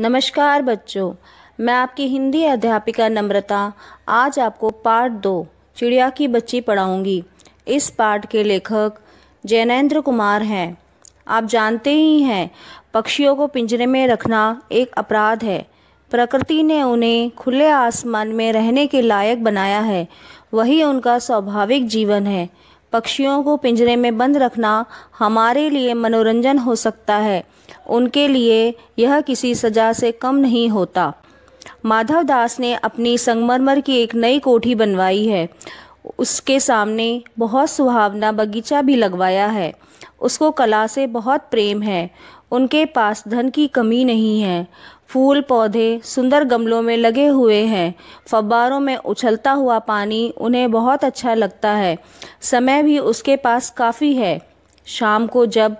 नमस्कार बच्चों मैं आपकी हिंदी अध्यापिका नम्रता आज आपको पार्ट दो चिड़िया की बच्ची पढ़ाऊंगी इस पार्ट के लेखक जैनेन्द्र कुमार हैं आप जानते ही हैं पक्षियों को पिंजरे में रखना एक अपराध है प्रकृति ने उन्हें खुले आसमान में रहने के लायक बनाया है वही उनका स्वाभाविक जीवन है पक्षियों को पिंजरे में बंद रखना हमारे लिए मनोरंजन हो सकता है उनके लिए यह किसी सजा से कम नहीं होता माधव दास ने अपनी संगमरमर की एक नई कोठी बनवाई है उसके सामने बहुत सुहावना बगीचा भी लगवाया है उसको कला से बहुत प्रेम है उनके पास धन की कमी नहीं है फूल पौधे सुंदर गमलों में लगे हुए हैं फब्बारों में उछलता हुआ पानी उन्हें बहुत अच्छा लगता है समय भी उसके पास काफ़ी है शाम को जब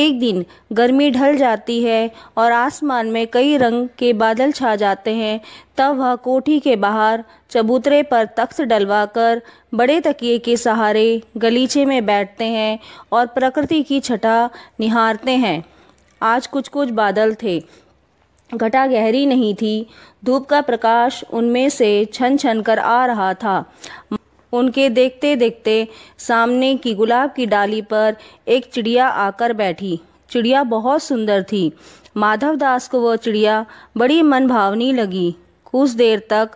एक दिन गर्मी ढल जाती है और आसमान में कई रंग के बादल छा जाते हैं तब वह कोठी के बाहर चबूतरे पर तख्त डलवाकर बड़े तकिए के सहारे गलीचे में बैठते हैं और प्रकृति की छटा निहारते हैं आज कुछ कुछ बादल थे घटा गहरी नहीं थी धूप का प्रकाश उनमें से छन छन कर आ रहा था उनके देखते देखते सामने की गुलाब की डाली पर एक चिड़िया आकर बैठी चिड़िया बहुत सुंदर थी माधव दास को वह चिड़िया बड़ी मनभावनी लगी कुछ देर तक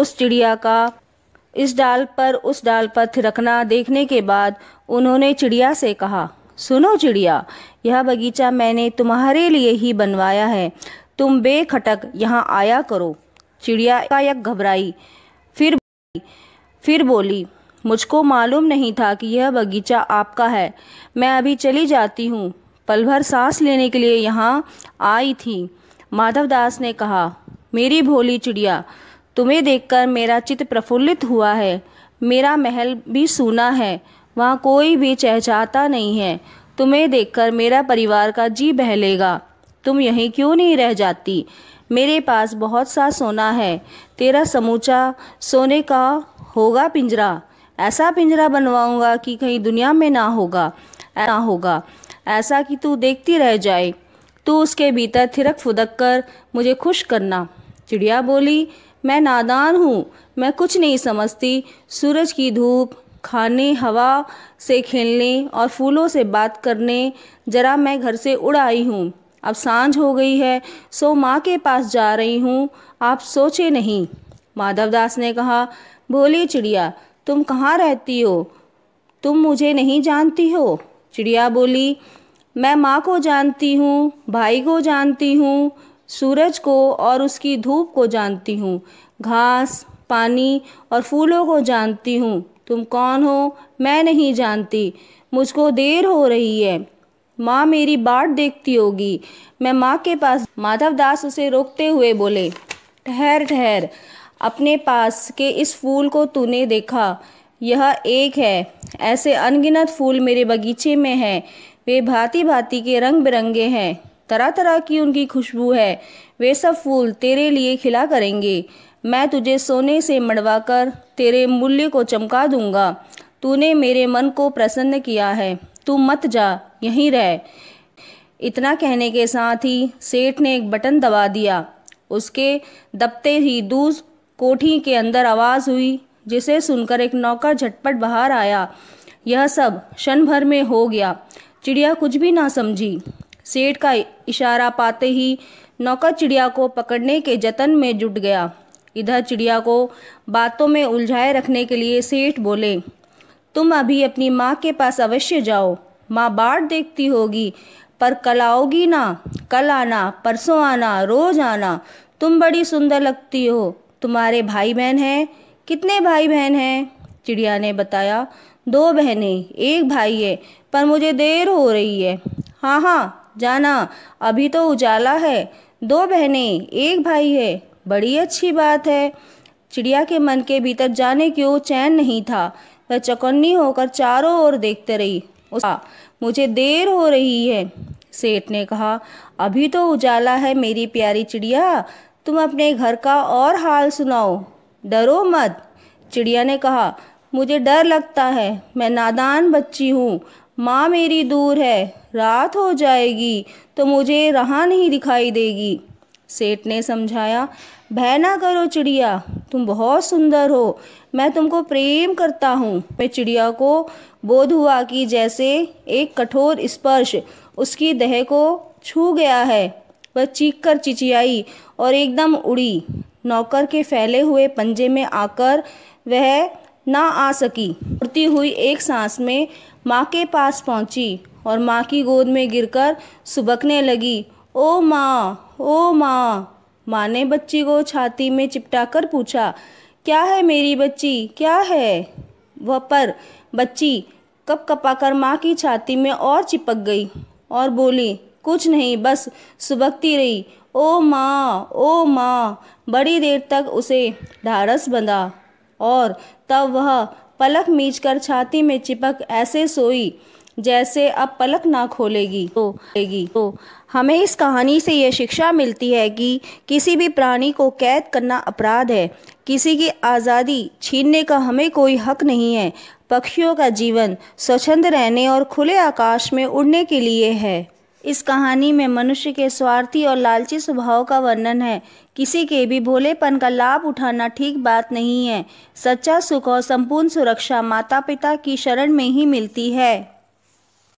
उस चिड़िया का इस डाल पर उस डाल पर थिरकना देखने के बाद उन्होंने चिड़िया से कहा सुनो चिड़िया यह बगीचा मैंने तुम्हारे लिए ही बनवाया है तुम बेखटक यहाँ आया करो चिड़िया कायक घबराई फिर फिर बोली मुझको मालूम नहीं था कि यह बगीचा आपका है मैं अभी चली जाती हूँ पल भर सांस लेने के लिए यहाँ आई थी माधवदास ने कहा मेरी भोली चिड़िया तुम्हें देखकर मेरा चित्त प्रफुल्लित हुआ है मेरा महल भी सूना है वहाँ कोई भी चहचाता नहीं है तुम्हें देखकर मेरा परिवार का जी बहलेगा तुम यहीं क्यों नहीं रह जाती मेरे पास बहुत सा सोना है तेरा समूचा सोने का होगा पिंजरा ऐसा पिंजरा बनवाऊंगा कि कहीं दुनिया में ना होगा ना होगा ऐसा कि तू देखती रह जाए तू उसके भीतर थिरक फुदक कर मुझे खुश करना चिड़िया बोली मैं नादान हूँ मैं कुछ नहीं समझती सूरज की धूप खाने हवा से खेलने और फूलों से बात करने जरा मैं घर से उड़ आई हूँ अब सांझ हो गई है सो माँ के पास जा रही हूँ आप सोचे नहीं माधवदास ने कहा भोली चिड़िया तुम कहाँ रहती हो तुम मुझे नहीं जानती हो चिड़िया बोली मैं माँ को जानती हूँ भाई को जानती हूँ सूरज को और उसकी धूप को जानती हूँ घास पानी और फूलों को जानती हूँ तुम कौन हो मैं नहीं जानती मुझको देर हो रही है माँ मेरी बाट देखती होगी मैं माँ के पास माधव दास उसे रोकते हुए बोले ठहर ठहर अपने पास के इस फूल को तूने देखा यह एक है ऐसे अनगिनत फूल मेरे बगीचे में हैं वे भांति भांति के रंग बिरंगे हैं तरह तरह की उनकी खुशबू है वे सब फूल तेरे लिए खिला करेंगे मैं तुझे सोने से मड़वाकर तेरे मूल्य को चमका दूंगा तूने मेरे मन को प्रसन्न किया है तू मत जा यहीं रह इतना कहने के साथ ही सेठ ने एक बटन दबा दिया उसके दबते ही दूस कोठी के अंदर आवाज़ हुई जिसे सुनकर एक नौकर झटपट बाहर आया यह सब क्षण भर में हो गया चिड़िया कुछ भी ना समझी सेठ का इशारा पाते ही नौकर चिड़िया को पकड़ने के जतन में जुट गया इधर चिड़िया को बातों में उलझाए रखने के लिए सेठ बोले तुम अभी अपनी माँ के पास अवश्य जाओ माँ बाढ़ देखती होगी पर कल आओगी ना कल आना परसों आना रोज आना तुम बड़ी सुंदर लगती हो तुम्हारे भाई बहन हैं कितने भाई बहन हैं चिड़िया ने बताया दो बहनें एक भाई है पर मुझे देर हो रही है हाँ हाँ जाना अभी तो उजाला है दो बहनें एक भाई है बड़ी अच्छी बात है चिड़िया के मन के भीतर जाने क्यों चैन नहीं था वह चकन्नी होकर चारों ओर देखते रही उसका हाँ, मुझे देर हो रही है सेठ ने कहा अभी तो उजाला है मेरी प्यारी चिड़िया तुम अपने घर का और हाल सुनाओ डरो मत चिड़िया ने कहा मुझे डर लगता है मैं नादान बच्ची हूँ माँ मेरी दूर है रात हो जाएगी तो मुझे रहा नहीं दिखाई देगी सेठ ने समझाया भय ना करो चिड़िया तुम बहुत सुंदर हो मैं तुमको प्रेम करता हूँ मैं चिड़िया को बोध हुआ कि जैसे एक कठोर स्पर्श उसकी देह को छू गया है वह चीख कर चिचियाई और एकदम उड़ी नौकर के फैले हुए पंजे में आकर वह ना आ सकी उड़ती हुई एक सांस में माँ के पास पहुँची और माँ की गोद में गिरकर सुबकने लगी ओ माँ ओ माँ माँ ने बच्ची को छाती में चिपटा कर पूछा क्या है मेरी बच्ची क्या है वह पर बच्ची कप कपाकर माँ की छाती में और चिपक गई और बोली कुछ नहीं बस सुबकती रही ओ माँ ओ माँ बड़ी देर तक उसे ढारस बंधा और तब वह पलक मीच कर छाती में चिपक ऐसे सोई जैसे अब पलक ना खोलेगी तो खोलेगी तो हमें इस कहानी से यह शिक्षा मिलती है कि किसी भी प्राणी को कैद करना अपराध है किसी की आज़ादी छीनने का हमें कोई हक नहीं है पक्षियों का जीवन स्वच्छंद रहने और खुले आकाश में उड़ने के लिए है इस कहानी में मनुष्य के स्वार्थी और लालची स्वभाव का वर्णन है किसी के भी भोलेपन का लाभ उठाना ठीक बात नहीं है सच्चा सुख और संपूर्ण सुरक्षा माता पिता की शरण में ही मिलती है